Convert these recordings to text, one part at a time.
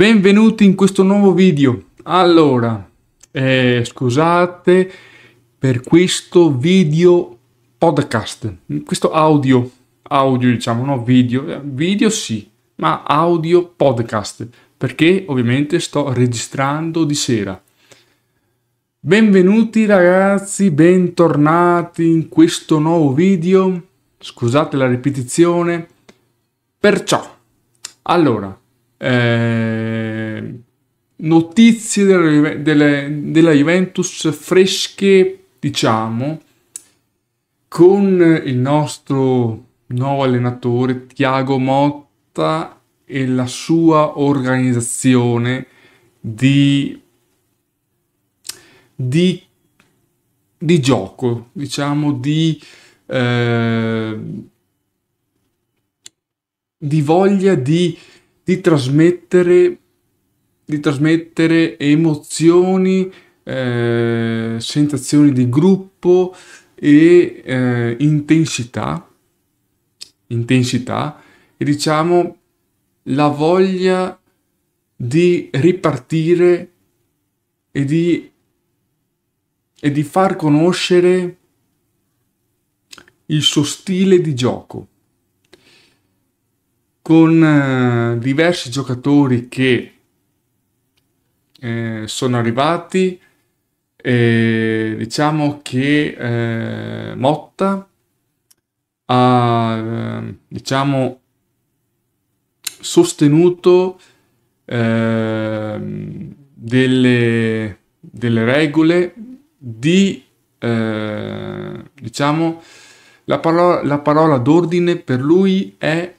Benvenuti in questo nuovo video. Allora, eh, scusate per questo video podcast, questo audio, audio diciamo, no video, eh, video sì, ma audio podcast, perché ovviamente sto registrando di sera. Benvenuti ragazzi, bentornati in questo nuovo video. Scusate la ripetizione. Perciò, allora, eh, notizie della, della, della Juventus fresche, diciamo, con il nostro nuovo allenatore Tiago Motta e la sua organizzazione di, di, di gioco, diciamo di, eh, di voglia di di trasmettere, di trasmettere emozioni, eh, sensazioni di gruppo e eh, intensità, intensità e diciamo la voglia di ripartire e di, e di far conoscere il suo stile di gioco con eh, diversi giocatori che eh, sono arrivati. Eh, diciamo che eh, Motta ha ehm, diciamo sostenuto ehm, delle, delle, regole di eh, diciamo la parola, la parola d'ordine per lui è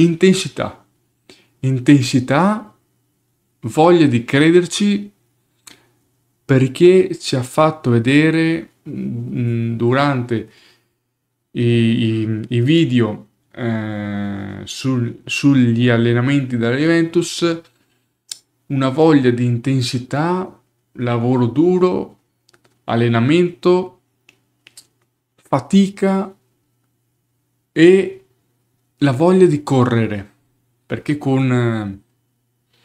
Intensità. Intensità, voglia di crederci perché ci ha fatto vedere mm, durante i, i, i video eh, sul, sugli allenamenti della Juventus una voglia di intensità, lavoro duro, allenamento, fatica e la voglia di correre, perché con, eh,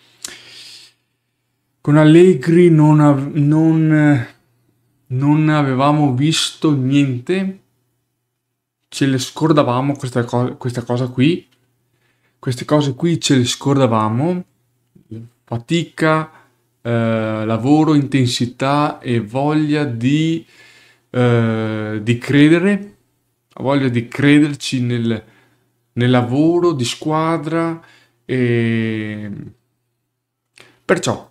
con Allegri non, non, eh, non avevamo visto niente, ce le scordavamo questa, co- questa cosa qui, queste cose qui ce le scordavamo, fatica, eh, lavoro, intensità e voglia di, eh, di credere, voglia di crederci nel nel lavoro di squadra e perciò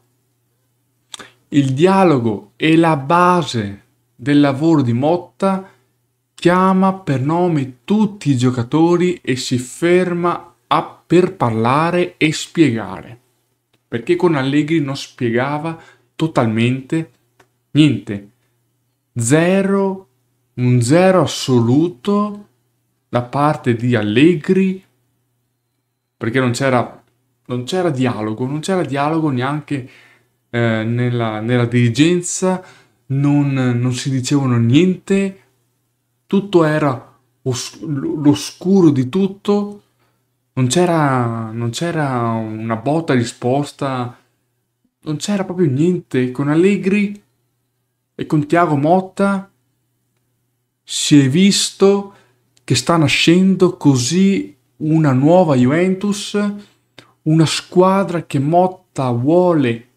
il dialogo è la base del lavoro di Motta chiama per nome tutti i giocatori e si ferma a per parlare e spiegare perché con Allegri non spiegava totalmente niente zero un zero assoluto da parte di Allegri perché non c'era, non c'era dialogo, non c'era dialogo neanche eh, nella, nella, dirigenza, non, non, si dicevano niente, tutto era os- l'oscuro di tutto, non c'era, non c'era una botta risposta, non c'era proprio niente con Allegri e con Tiago Motta si è visto che sta nascendo così una nuova Juventus, una squadra che Motta vuole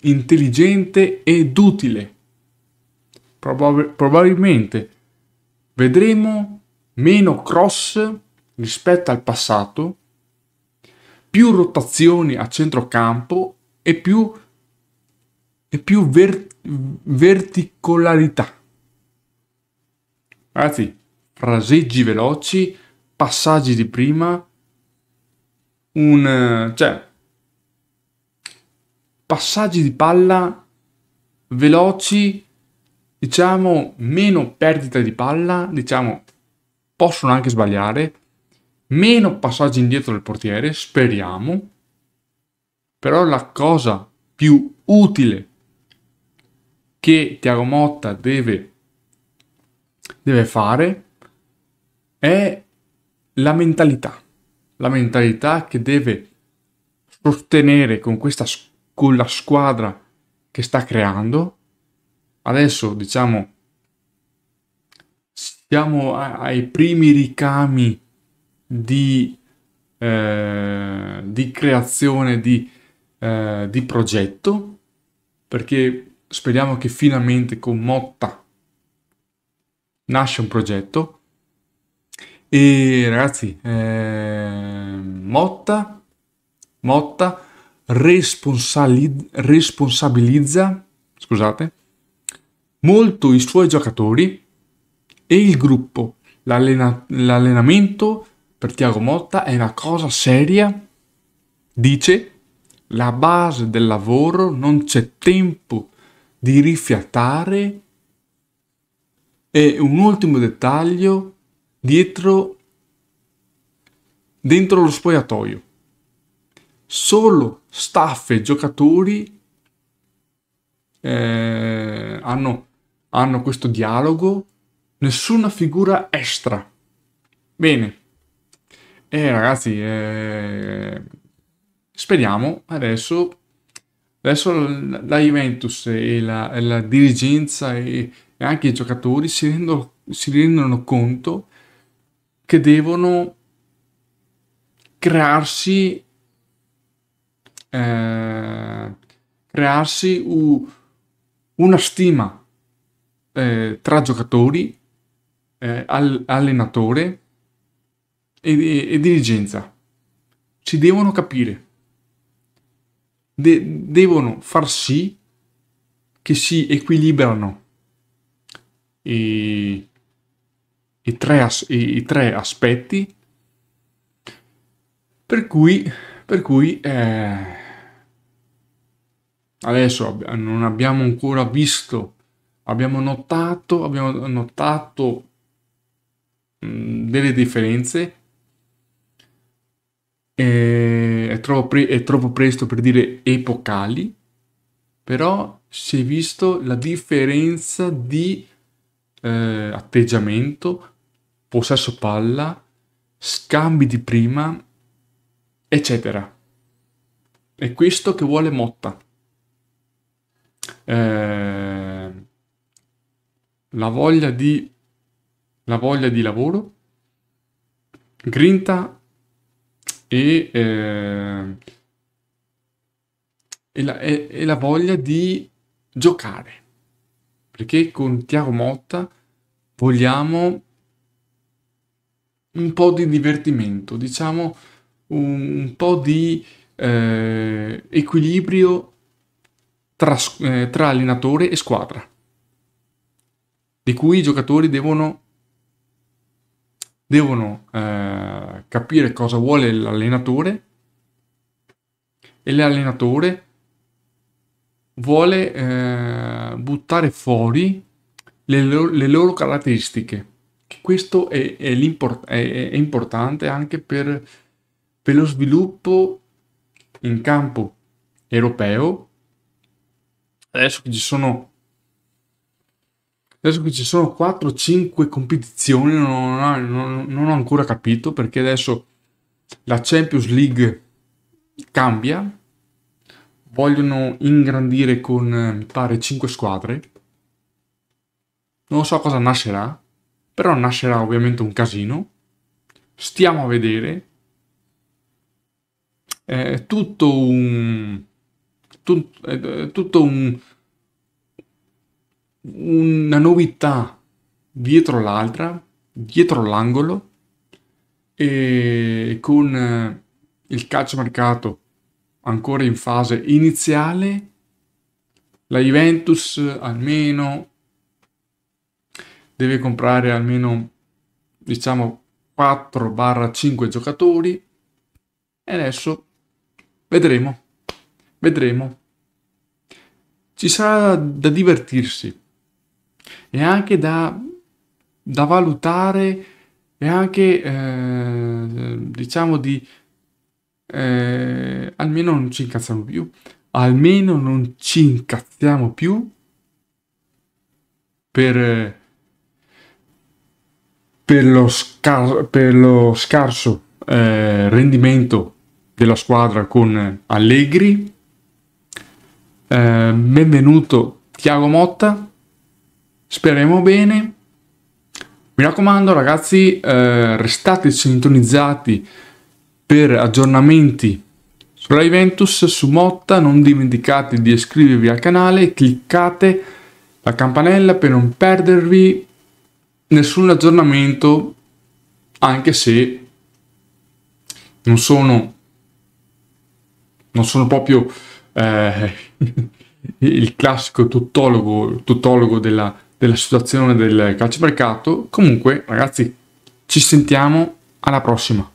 intelligente ed utile. Probab- probabilmente vedremo meno cross rispetto al passato, più rotazioni a centrocampo e più, e più ver- verticolarità. Ragazzi, fraseggi veloci, passaggi di prima, un... cioè, passaggi di palla veloci, diciamo, meno perdita di palla, diciamo, possono anche sbagliare, meno passaggi indietro del portiere, speriamo, però la cosa più utile che Tiago Motta deve, deve fare è la mentalità. La mentalità che deve sostenere con, questa, con la squadra che sta creando. Adesso, diciamo, siamo ai primi ricami di, eh, di creazione di, eh, di progetto, perché speriamo che finalmente con Motta nasce un progetto e ragazzi, eh, Motta, Motta responsabilizza scusate, molto i suoi giocatori e il gruppo. L'allena- l'allenamento per Tiago Motta è una cosa seria. Dice la base del lavoro, non c'è tempo di rifiatare. E un ultimo dettaglio, dietro, dentro lo spogliatoio. Solo staff e giocatori eh, hanno, hanno questo dialogo, nessuna figura extra. Bene, e eh, ragazzi, eh, speriamo adesso, adesso la Juventus e la, la dirigenza e, e, anche i giocatori si rendono, si rendono conto che devono crearsi, eh, crearsi u, una stima eh, tra giocatori, eh, all, allenatore e, e, e, dirigenza. Si devono capire. De, devono far sì che si equilibrano. E i tre, as, i, i tre aspetti per cui, per cui eh, adesso non abbiamo ancora visto, abbiamo notato, abbiamo notato mh, delle differenze. è, troppo pre- è troppo presto per dire epocali, però si è visto la differenza di eh, atteggiamento, possesso palla, scambi di prima, eccetera. È questo che vuole Motta. Eh, la voglia di la voglia di lavoro, grinta e, eh, e, la, e, e la voglia di giocare perché con Tiago Motta vogliamo un po' di divertimento, diciamo un, un po' di eh, equilibrio tra, eh, tra allenatore e squadra, di cui i giocatori devono devono eh, capire cosa vuole l'allenatore e l'allenatore vuole eh, buttare fuori le loro, le loro caratteristiche. Questo è, è, è, è importante anche per, per lo sviluppo in campo europeo. Adesso che ci sono adesso che ci sono 4-5 competizioni non non, non ho, ancora capito perché adesso la Champions League cambia vogliono ingrandire con, eh, mi pare, 5 squadre. Non so cosa nascerà, però nascerà ovviamente un casino. Stiamo a vedere. È tutto un... Tut, è eh, tutto un... Una novità dietro l'altra, dietro l'angolo, e con eh, il calcio calciomercato ancora in fase iniziale, la Juventus almeno deve comprare almeno diciamo 4-5 giocatori e adesso vedremo vedremo ci sarà da divertirsi e anche da, da valutare e anche eh, diciamo di eh, almeno non ci incazziamo più. Almeno non ci incazziamo più per, per, lo, scar- per lo scarso eh, rendimento della squadra con Allegri. Eh, benvenuto Tiago Motta, speriamo bene. Mi raccomando ragazzi, eh, restate sintonizzati per aggiornamenti sulla Juventus, su Motta, non dimenticate di iscrivervi al canale cliccate la campanella per non perdervi nessun aggiornamento, anche se non sono, non sono proprio eh, il classico tuttologo, tuttologo della, della situazione del calcio calciomercato. Comunque, ragazzi, ci sentiamo alla prossima.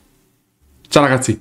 Ciao ragazzi!